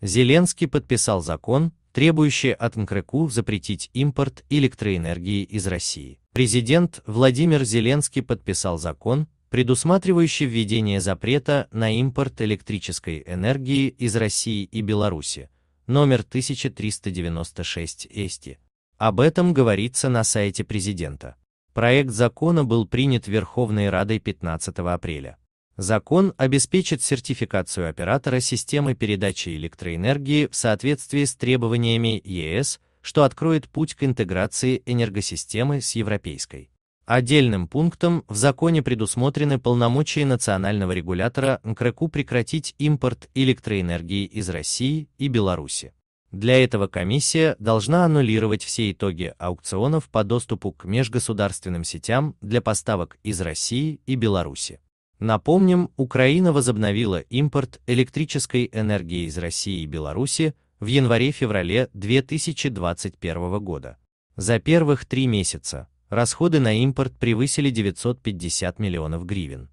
Зеленский подписал закон, требующий от НКРКУ запретить импорт электроэнергии из России. Президент Владимир Зеленский подписал закон, предусматривающий введение запрета на импорт электрической энергии из России и Беларуси, номер 1396 ЭСТИ. Об этом говорится на сайте президента. Проект закона был принят Верховной Радой 15 апреля. Закон обеспечит сертификацию оператора системы передачи электроэнергии в соответствии с требованиями ЕС, что откроет путь к интеграции энергосистемы с европейской. Отдельным пунктом в законе предусмотрены полномочия национального регулятора НКРКУ прекратить импорт электроэнергии из России и Беларуси. Для этого комиссия должна аннулировать все итоги аукционов по доступу к межгосударственным сетям для поставок из России и Беларуси. Напомним, Украина возобновила импорт электрической энергии из России и Беларуси в январе-феврале 2021 года. За первых три месяца расходы на импорт превысили 950 миллионов гривен.